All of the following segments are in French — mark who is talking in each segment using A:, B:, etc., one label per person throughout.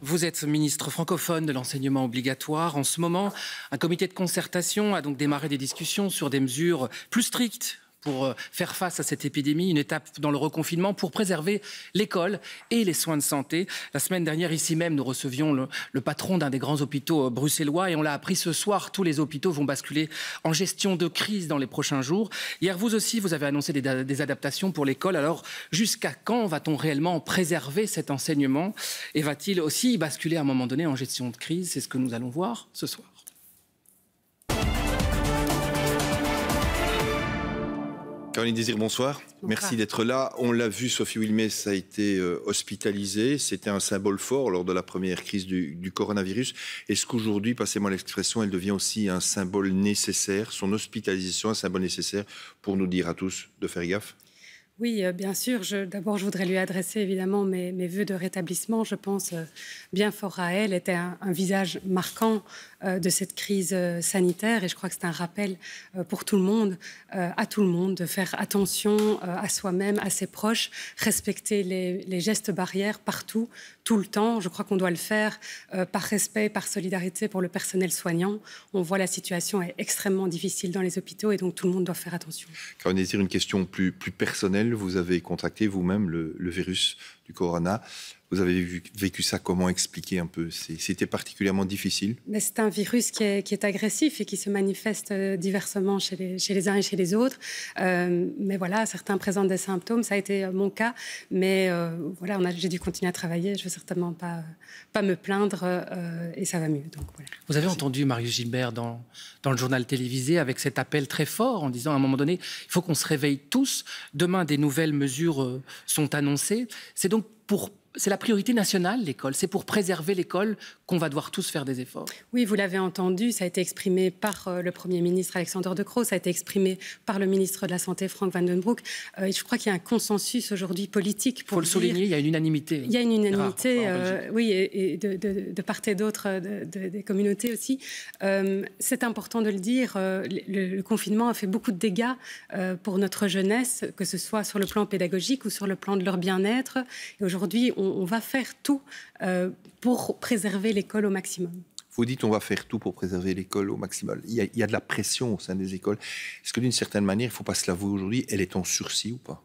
A: Vous êtes ministre francophone de l'enseignement obligatoire. En ce moment, un comité de concertation a donc démarré des discussions sur des mesures plus strictes pour euh, faire face à cette épidémie, une étape dans le reconfinement pour préserver l'école et les soins de santé. La semaine dernière, ici même, nous recevions le, patron d'un des grands hôpitaux euh, bruxellois et on l'a appris ce soir, tous les hôpitaux vont basculer en gestion de crise dans les prochains jours. Hier, vous aussi, vous avez annoncé des adaptations pour l'école. Alors, jusqu'à quand va-t-on réellement préserver cet enseignement et va-t-il aussi basculer à un moment donné en gestion de crise C'est ce que nous allons voir ce soir.
B: bonsoir. Merci d'être là. On l'a vu, Sophie Wilmès a été euh, hospitalisée. C'était un symbole fort lors de la première crise du, du coronavirus. Est-ce qu'aujourd'hui, passez-moi l'expression, elle devient aussi un symbole nécessaire, son hospitalisation, un symbole nécessaire pour nous dire à tous de faire gaffe
C: oui, euh, bien sûr. D'abord, je voudrais lui adresser évidemment mes, voeux de rétablissement. Je pense euh, bien fort à elle. Elle Était un, visage marquant euh, de cette crise sanitaire et je crois que c'est un rappel pour tout le monde, à tout le monde, de faire attention à soi-même, à ses proches, respecter les, les, gestes barrières partout, tout le temps. Je crois qu'on doit le faire par respect, par solidarité pour le personnel soignant. On voit la situation est extrêmement difficile dans les hôpitaux et donc tout le monde doit faire attention.
B: Quand on désire une question plus, plus personnelle, vous avez contracté vous-même le virus du corona. Vous avez vécu ça Comment expliquer un peu C'était particulièrement difficile
C: C'est un virus qui est, agressif et qui se manifeste euh, diversement chez les, chez les uns et chez les autres. Euh, mais voilà, certains présentent des symptômes. Ça a été euh, mon cas. Mais voilà, j'ai dû continuer à travailler. Je ne veux certainement pas, pas me plaindre et ça va mieux. Donc,
A: voilà. Vous avez entendu marie Gilbert dans, dans le journal télévisé avec cet appel très fort en disant à un moment donné, il faut qu'on se réveille tous. Demain, des nouvelles mesures sont annoncées. C'est donc pour c'est la priorité nationale, l'école. C'est pour préserver l'école qu'on va devoir tous faire des efforts.
C: Oui, vous l'avez entendu, ça a été exprimé par euh, le Premier ministre Alexandre De Croo, ça a été exprimé par le ministre de la Santé Frank Vandenbroek. Euh, je crois qu'il y a un consensus aujourd'hui politique pour. le souligner, il y a une unanimité. Il y a une unanimité, euh, oui, et, de, part et d'autre euh, des communautés aussi. c'est important de le dire, le, confinement a fait beaucoup de dégâts pour notre jeunesse, que ce soit sur le plan pédagogique ou sur le plan de leur bien-être. Et aujourd'hui, on, va faire tout euh, pour préserver l'école au maximum.
B: Vous dites on va faire tout pour préserver l'école au maximum. Il y, a, il y, a, de la pression au sein des écoles. Est-ce que d'une certaine manière, il ne faut pas se l'avouer aujourd'hui, elle est en sursis ou pas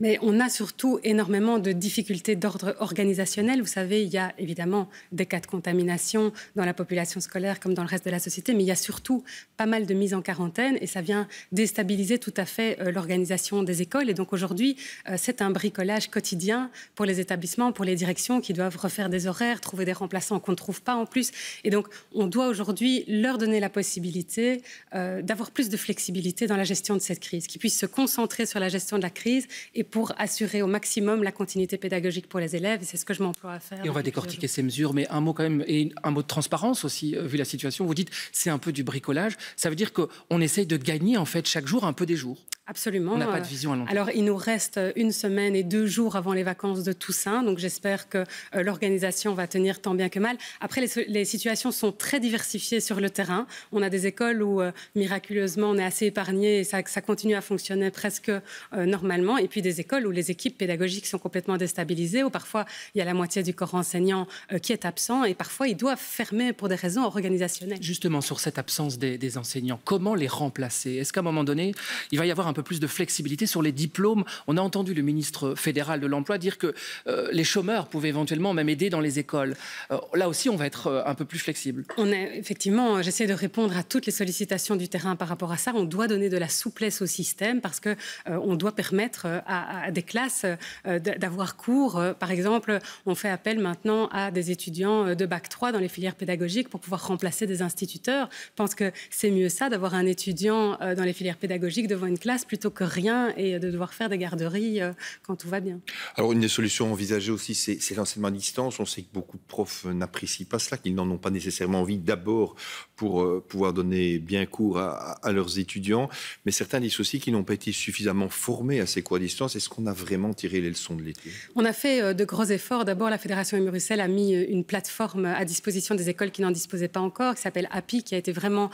C: mais on a surtout énormément de difficultés d'ordre organisationnel. Vous savez, il y a évidemment des cas de contamination dans la population scolaire comme dans le reste de la société, mais il y a surtout pas mal de mises en quarantaine et ça vient déstabiliser tout à fait euh, l'organisation des écoles. Et donc aujourd'hui, euh, c'est un bricolage quotidien pour les établissements, pour les directions qui doivent refaire des horaires, trouver des remplaçants qu'on ne trouve pas en plus. Et donc on doit aujourd'hui leur donner la possibilité euh, d'avoir plus de flexibilité dans la gestion de cette crise, qu'ils puissent se concentrer sur la gestion de la crise et pour assurer au maximum la continuité pédagogique pour les élèves. C'est ce que je m'emploie à faire. Et on va décortiquer
A: ces mesures, mais un mot quand même, et un mot de transparence aussi, euh, vu la situation. Vous dites, c'est un peu du bricolage. Ça veut dire qu'on essaye de gagner en fait chaque jour un peu des jours.
C: Absolument. On n'a pas euh, de vision à long terme. Alors, il nous reste euh, une semaine et deux jours avant les vacances de Toussaint, donc j'espère que euh, l'organisation va tenir tant bien que mal. Après, les, situations sont très diversifiées sur le terrain. On a des écoles où, miraculeusement, on est assez épargné et ça, ça, continue à fonctionner presque normalement. Et puis des écoles où les équipes pédagogiques sont complètement déstabilisées, où parfois il y a la moitié du corps enseignant qui est absent et parfois ils doivent fermer pour des raisons organisationnelles. Justement, sur cette
A: absence des, des enseignants, comment les remplacer Est-ce qu'à un moment donné, il va y avoir un peu plus de flexibilité sur les diplômes. On a entendu le ministre fédéral de l'Emploi dire que euh, les chômeurs pouvaient éventuellement même aider dans les écoles. Euh, là aussi, on va être euh, un peu plus flexible.
C: On est, effectivement, j'essaie de répondre à toutes les sollicitations du terrain par rapport à ça. On doit donner de la souplesse au système parce que on doit permettre à, à des classes d'avoir cours. Par exemple, on fait appel maintenant à des étudiants de bac 3 dans les filières pédagogiques pour pouvoir remplacer des instituteurs. Je pense que c'est mieux ça d'avoir un étudiant dans les filières pédagogiques devant une classe plutôt que rien et de devoir faire des garderies euh, quand tout va bien.
B: Alors une des solutions envisagées aussi, c'est l'enseignement à distance. On sait que beaucoup de profs n'apprécient pas cela, qu'ils n'en ont pas nécessairement envie d'abord pour euh, pouvoir donner bien cours à, leurs étudiants. Mais certains disent aussi qu'ils n'ont pas été suffisamment formés à ces cours à distance. Est-ce qu'on a vraiment tiré les leçons de l'été
C: On a fait euh, de gros efforts. D'abord, la Fédération Bruxelles a mis une plateforme à disposition des écoles qui n'en disposaient pas encore, qui s'appelle API, qui a été vraiment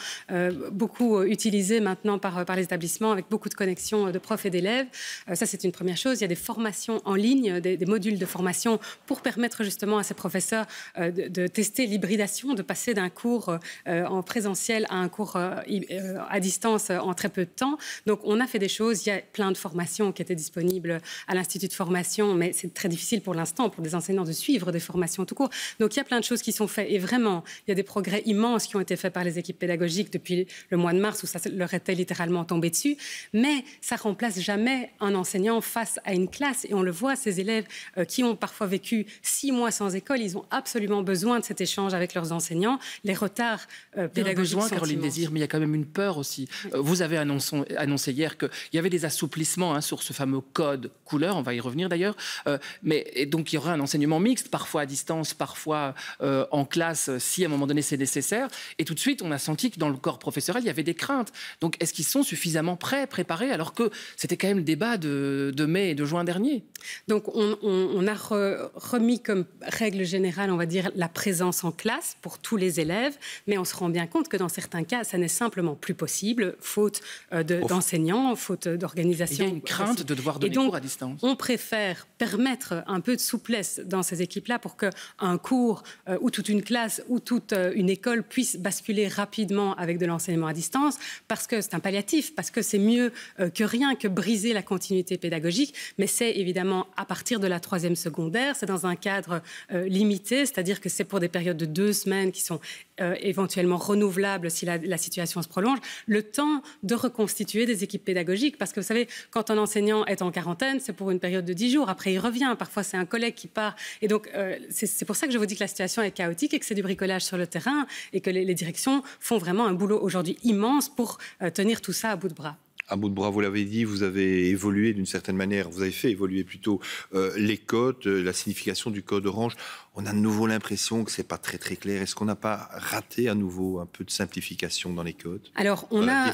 C: beaucoup utilisée maintenant par, par les établissements, avec beaucoup de connexion euh, de profs et d'élèves. Euh, ça, c'est une première chose. Il y a des formations en ligne, euh, des, modules de formation pour permettre justement à ces professeurs de, de, tester l'hybridation, de passer d'un cours en présentiel à un cours à distance en très peu de temps. Donc, on a fait des choses. Il y a plein de formations qui étaient disponibles à l'Institut de formation, mais c'est très difficile pour l'instant pour les enseignants de suivre des formations tout court. Donc, il y a plein de choses qui sont faites. Et vraiment, il y a des progrès immenses qui ont été faits par les équipes pédagogiques depuis le mois de mars, où ça leur était littéralement tombé dessus. Mais mais ça remplace jamais un enseignant face à une classe. Et on le voit, ces élèves euh, qui ont parfois vécu six mois sans école, ils ont absolument besoin de cet échange avec leurs enseignants. Les retards pédagogiques. Euh, il y a besoin, Caroline Désir,
A: mais il y a quand même une peur aussi. Euh, vous avez annoncé, hier qu'il y avait des assouplissements hein, sur ce fameux code couleur, on va y revenir d'ailleurs. mais donc il y aura un enseignement mixte, parfois à distance, parfois en classe, si à un moment donné c'est nécessaire. Et tout de suite, on a senti que dans le corps professoral, il y avait des craintes. Donc est-ce qu'ils sont suffisamment prêts, préparés alors que c'était quand même le débat de, mai et de juin dernier.
C: Donc on, a remis comme règle générale, on va dire, la présence en classe pour tous les élèves, mais on se rend bien compte que dans certains cas, ça n'est simplement plus possible, faute euh, d'enseignants, faute d'organisation. Il y a une crainte de devoir donner cours à distance. On préfère permettre un peu de souplesse dans ces équipes-là pour qu'un cours euh, ou toute une classe ou toute euh, une école puisse basculer rapidement avec de l'enseignement à distance, parce que c'est un palliatif, parce que c'est mieux euh, que rien que briser la continuité pédagogique, mais c'est évidemment à partir de la troisième secondaire, c'est dans un cadre euh, limité, c'est-à-dire que c'est pour des périodes de deux semaines qui sont euh, éventuellement renouvelables si la, situation se prolonge, le temps de reconstituer des équipes pédagogiques. Parce que vous savez, quand un enseignant est en quarantaine, c'est pour une période de dix jours. Après, il revient. Parfois, c'est un collègue qui part. Et donc, c'est pour ça que je vous dis que la situation est chaotique et que c'est du bricolage sur le terrain et que les, directions font vraiment un boulot aujourd'hui immense pour tenir tout ça à bout de bras
B: bout de bras, vous l'avez dit, vous avez évolué d'une certaine manière, vous avez fait évoluer plutôt euh, les codes, euh, la signification du code orange. On a de nouveau l'impression que c'est pas très très clair. Est-ce qu'on n'a pas raté à nouveau un peu de simplification dans les codes
C: Alors, on, a,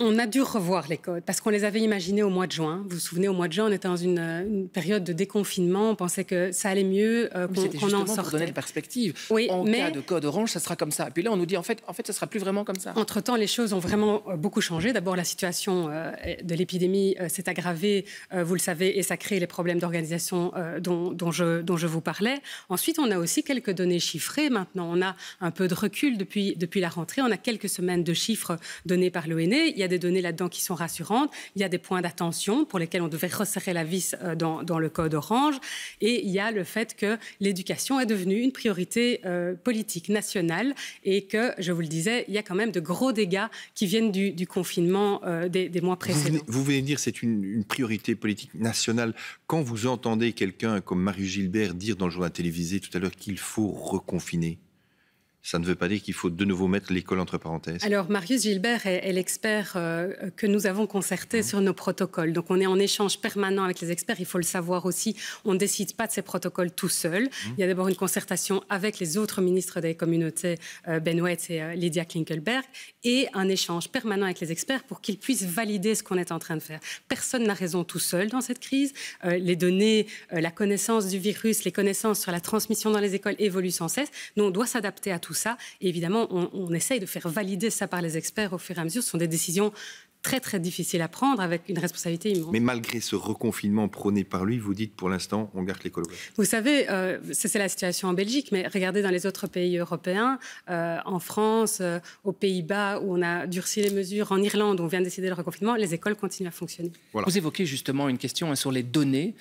C: on a dû revoir les codes parce qu'on les avait imaginés au mois de juin. Vous vous souvenez, au mois de juin, on était dans une, euh, période de déconfinement. On pensait que ça allait mieux, euh, qu'on en sortait. Pour donner des
B: perspectives.
A: Oui, en cas de code orange, ça sera comme ça. Puis là, on nous dit en fait, en fait, ça sera plus vraiment comme ça.
C: Entre temps, les choses ont vraiment beaucoup changé. D'abord, la situation euh, de l'épidémie euh, s'est aggravée, euh, vous le savez, et ça crée les problèmes d'organisation dont, je, dont, je, vous parlais. Ensuite, on a aussi quelques données chiffrées maintenant. On a un peu de recul depuis, depuis la rentrée. On a quelques semaines de chiffres donnés par l'ONE. Il y a des données là-dedans qui sont rassurantes. Il y a des points d'attention pour lesquels on devait resserrer la vis dans, le code orange. Et il y a le fait que l'éducation est devenue une priorité politique nationale et que, je vous le disais, il y a quand même de gros dégâts qui viennent du, confinement des,
B: vous venez, de dire c'est une, une, priorité politique nationale. Quand vous entendez quelqu'un comme Marie Gilbert dire dans le journal télévisé tout à l'heure qu'il faut reconfiner, ça ne veut pas dire qu'il faut de nouveau mettre l'école entre parenthèses.
C: Alors, Marius Gilbert est, l'expert euh, que nous avons concerté mmh. sur nos protocoles. Donc, on est en échange permanent avec les experts. Il faut le savoir aussi, on ne décide pas de ces protocoles tout seul. Mmh. Il y a d'abord une concertation avec les autres ministres des communautés, euh, Benoît et euh, Lydia Klinkelberg, et un échange permanent avec les experts pour qu'ils puissent valider ce qu'on est en train de faire. Personne n'a raison tout seul dans cette crise. les données, la connaissance du virus, les connaissances sur la transmission dans les écoles évoluent sans cesse. Nous, on doit s'adapter à tout ça. Et évidemment, on, on, essaye de faire valider ça par les experts au fur et à mesure. Ce sont des décisions très très difficile à prendre avec une responsabilité immense.
B: Mais malgré ce reconfinement prôné par lui, vous dites pour l'instant on garde les
C: Vous savez, euh, c'est la situation en Belgique, mais regardez dans les autres pays européens, euh, en France, euh, aux Pays-Bas où on a durci les mesures, en Irlande où on vient de décider le reconfinement, les écoles continuent à fonctionner.
A: Vous évoquez justement une question hein, sur les données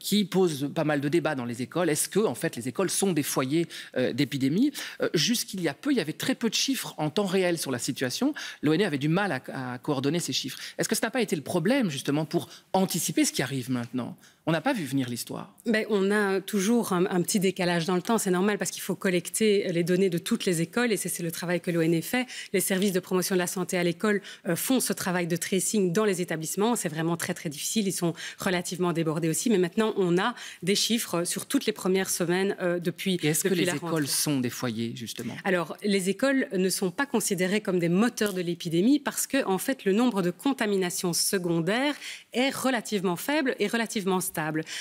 A: qui pose pas mal de débats dans les écoles. Est-ce que en fait les écoles sont des foyers d'épidémie Jusqu'il y a peu, il y avait très peu de chiffres en temps réel sur la situation. L'ONU e avait du mal à coordonner ces chiffres. Est-ce que ça n'a pas été le problème, justement, pour anticiper ce qui arrive maintenant on n'a pas vu venir l'histoire.
C: Ben, on a toujours un, petit décalage dans le temps, c'est normal parce qu'il faut collecter les données de toutes les écoles et c'est le travail que l'ONF fait. Les services de promotion de la santé à l'école euh, font ce travail de tracing dans les établissements. C'est vraiment très très difficile, ils sont relativement débordés aussi, mais maintenant on a des chiffres sur toutes les premières semaines euh, depuis. Est-ce que les écoles sont des foyers justement Alors les écoles ne sont pas considérées comme des moteurs de l'épidémie parce que en fait le nombre de contaminations secondaires est relativement faible et relativement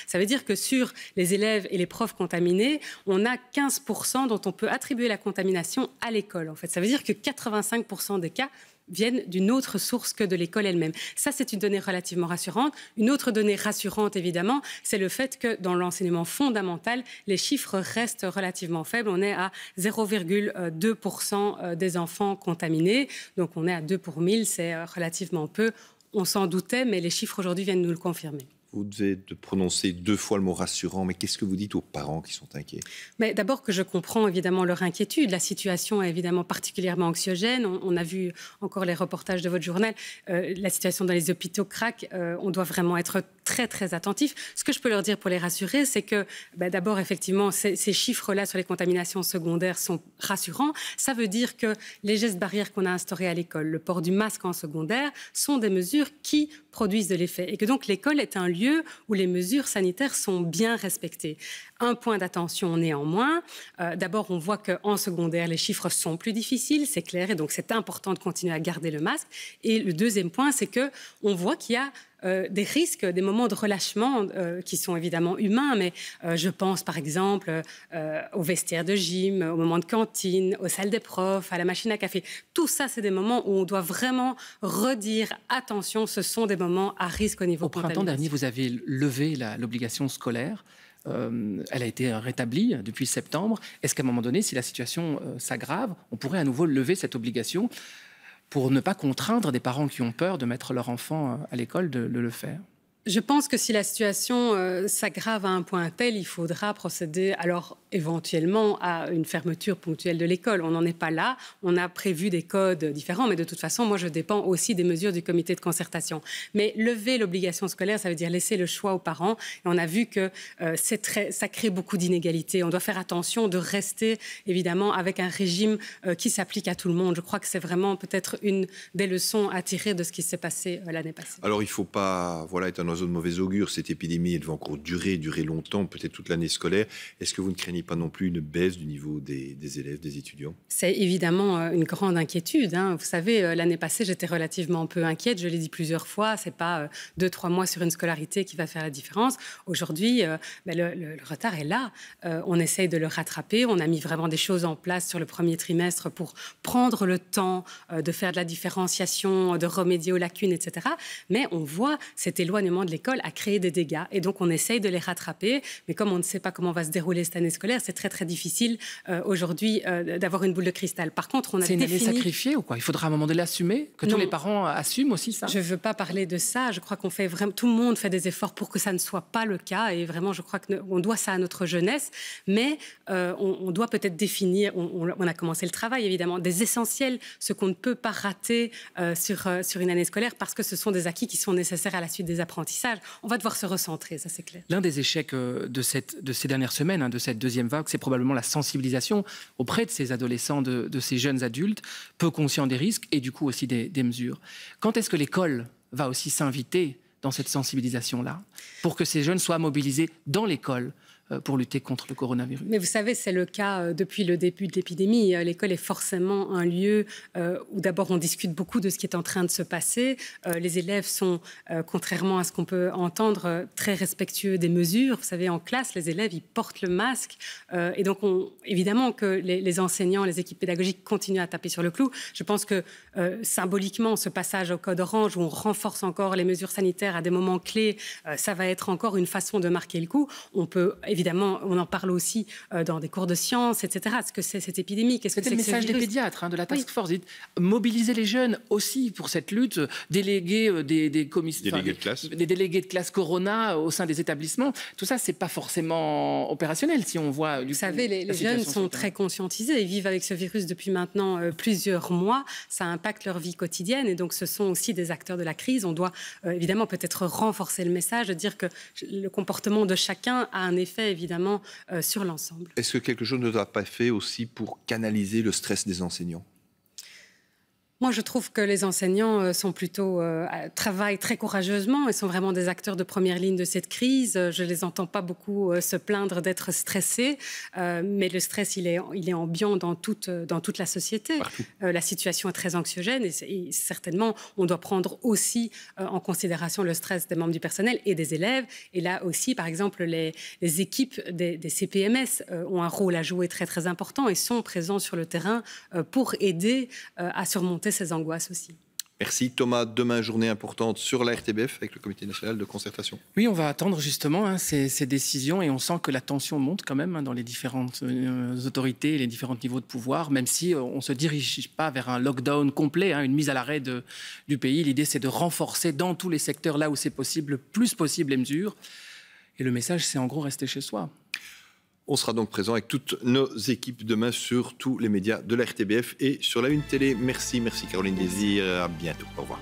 C: ça veut dire que sur les élèves et les profs contaminés, on a 15% dont on peut attribuer la contamination à l'école. En fait, ça veut dire que 85% des cas viennent d'une autre source que de l'école elle-même. Ça, c'est une donnée relativement rassurante. Une autre donnée rassurante, évidemment, c'est le fait que dans l'enseignement fondamental, les chiffres restent relativement faibles. On est à 0,2% euh, des enfants contaminés. Donc on est à 2 pour 1000, c'est euh, relativement peu. On s'en doutait, mais les chiffres aujourd'hui viennent nous le confirmer.
B: Vous devez de prononcer deux fois le mot rassurant, mais qu'est-ce que vous dites aux parents qui sont inquiets
C: Mais d'abord que je comprends évidemment leur inquiétude. La situation est évidemment particulièrement anxiogène. On, a vu encore les reportages de votre journal. Euh, la situation dans les hôpitaux craque. Euh, on doit vraiment être très très attentif. Ce que je peux leur dire pour les rassurer, c'est que bah, d'abord effectivement ces, chiffres-là sur les contaminations secondaires sont rassurants. Ça veut dire que les gestes barrières qu'on a instaurés à l'école, le port du masque en secondaire, sont des mesures qui produisent de l'effet et que donc l'école est un où les mesures sanitaires sont bien respectées. Un point d'attention néanmoins. Euh, d'abord, on voit qu'en secondaire, les chiffres sont plus difficiles, c'est clair, et donc c'est important de continuer à garder le masque. Et le deuxième point, c'est que on voit qu'il y a euh, des risques, des moments de relâchement euh, qui sont évidemment humains, mais euh, je pense par exemple aux vestiaires de gym, au moment de cantine, aux salles des profs, à la machine à café. Tout ça, c'est des moments où on doit vraiment redire attention, ce sont des moments à risque au niveau Au printemps dernier,
A: vous avez levé l'obligation scolaire. elle a été rétablie depuis septembre. Est-ce qu'à un moment donné, si la situation s'aggrave, on pourrait à nouveau lever cette obligation pour ne pas contraindre des parents qui ont peur de mettre leur enfant à l'école de, le faire.
C: Je pense que si la situation euh, s'aggrave à un point tel, il faudra procéder alors éventuellement à une fermeture ponctuelle de l'école. On n'en est pas là. On a prévu des codes différents, mais de toute façon, moi, je dépends aussi des mesures du comité de concertation. Mais lever l'obligation scolaire, ça veut dire laisser le choix aux parents. Et on a vu que euh, c'est très, ça crée beaucoup d'inégalités. On doit faire attention de rester, évidemment, avec un régime euh, qui s'applique à tout le monde. Je crois que c'est vraiment peut-être une des leçons à tirer de ce qui s'est passé l'année passée.
B: Alors, il ne faut pas voilà, être un un de mauvais augure. Cette épidémie, elle va encore durer, durer longtemps, peut-être toute l'année scolaire. Est-ce que vous ne craignez pas non plus une baisse du niveau des, élèves, des étudiants
C: C'est évidemment euh, une grande inquiétude. Hein. Vous savez, euh, l'année passée, j'étais relativement peu inquiète. Je l'ai dit plusieurs fois. C'est pas euh, deux, trois mois sur une scolarité qui va faire la différence. Aujourd'hui, ben, le, le, retard est là. on essaye de le rattraper. On a mis vraiment des choses en place sur le premier trimestre pour prendre le temps de faire de la différenciation, de remédier aux lacunes, etc. Mais on voit cet éloignement de l'école, a créé des dégâts. Et donc, on essaye de les rattraper. Mais comme on ne sait pas comment va se dérouler cette année scolaire, c'est très, très difficile euh, aujourd'hui euh, d'avoir une boule de cristal. Par contre, on a C'est une année sacrifiée
A: ou quoi Il faudra à un moment donné l'assumer Que tous les
C: parents euh, assument aussi ça Je ne veux pas parler de ça. Je crois qu'on fait vraiment... Tout le monde fait des efforts pour que ça ne soit pas le cas. Et vraiment, je crois qu'on doit ça à notre jeunesse. Mais on, doit peut-être définir... On, on, a commencé le travail, évidemment, des essentiels, ce qu'on ne peut pas rater sur, sur une année scolaire parce que ce sont des acquis qui sont nécessaires à la suite des apprentissages. On va devoir se recentrer, ça c'est clair.
A: L'un des échecs euh, de, cette, de ces dernières semaines, hein, de cette deuxième vague, c'est probablement la sensibilisation auprès de ces adolescents, de, ces jeunes adultes, peu conscients des risques et du coup aussi des mesures. Quand est-ce que l'école va aussi s'inviter dans cette sensibilisation-là, pour que ces jeunes soient mobilisés dans l'école euh, pour lutter contre le coronavirus.
C: Mais vous savez, c'est le cas euh, depuis le début de l'épidémie. Euh, l'école est forcément un lieu où d'abord on discute beaucoup de ce qui est en train de se passer. Les élèves sont, contrairement à ce qu'on peut entendre, très respectueux des mesures. Vous savez, en classe, les élèves, ils portent le masque. Et donc, on, évidemment que les, les enseignants, les équipes pédagogiques continuent à taper sur le clou. Je pense que symboliquement, ce passage au code orange, où on renforce encore les mesures sanitaires à des moments clés, ça va être encore une façon de marquer le coup. On peut évidemment évidemment, on en parle aussi euh, dans des cours de sciences, etc. Est-ce que c'est cette épidémie Qu'est-ce que c'est le message des pédiatres, hein, de la task force Mobiliser les jeunes aussi
A: pour cette lutte, déléguer euh, des, des commissaires, des délégués de classe Corona au sein des établissements. Tout ça, c'est pas forcément opérationnel si on voit. Du Vous savez, les, jeunes sont très
C: conscientisés. Ils vivent avec ce virus depuis maintenant euh, plusieurs mois. Ça impacte leur vie quotidienne et donc ce sont aussi des acteurs de la crise. On doit évidemment peut-être renforcer le message, dire que le comportement de chacun a un effet évidemment, euh, sur l'ensemble.
B: Est-ce que quelque chose ne doit pas fait aussi pour canaliser le stress des enseignants
C: moi, je trouve que les enseignants euh, sont plutôt euh, travaillent très courageusement et sont vraiment des acteurs de première ligne de cette crise. Euh, je les entends pas beaucoup se plaindre d'être stressés, mais le stress il est il est ambiant dans toute dans toute la société. la situation est très anxiogène et, certainement on doit prendre aussi en considération le stress des membres du personnel et des élèves. Et là aussi, par exemple, les, équipes des, des CPMS ont un rôle à jouer très très important et sont présents sur le terrain pour aider à surmonter ces angoisses aussi.
B: Merci Thomas. Demain, journée importante sur la RTBF avec le Comité national de concertation.
A: Oui, on va attendre justement hein, ces, décisions et on sent que la tension monte quand même hein, dans les différentes euh, autorités et les différents niveaux de pouvoir, même si euh, on ne se dirige pas vers un lockdown complet, hein, une mise à l'arrêt du pays. L'idée, c'est de renforcer dans tous les secteurs là où c'est possible, le plus possible les mesures. Et le message, c'est en gros rester chez soi.
B: On sera donc présent avec toutes nos équipes demain sur tous les médias de la RTBF et sur la Une Télé. Merci, merci Caroline Désir. À bientôt. Au revoir.